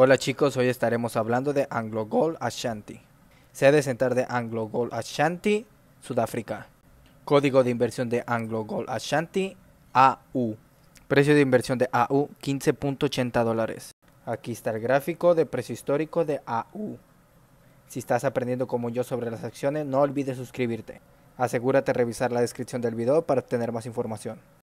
Hola chicos, hoy estaremos hablando de Anglo Gold Ashanti. Sede central de Anglo Gold Ashanti, Sudáfrica. Código de inversión de Anglo Gold Ashanti, AU. Precio de inversión de AU, 15.80 dólares. Aquí está el gráfico de precio histórico de AU. Si estás aprendiendo como yo sobre las acciones, no olvides suscribirte. Asegúrate de revisar la descripción del video para obtener más información.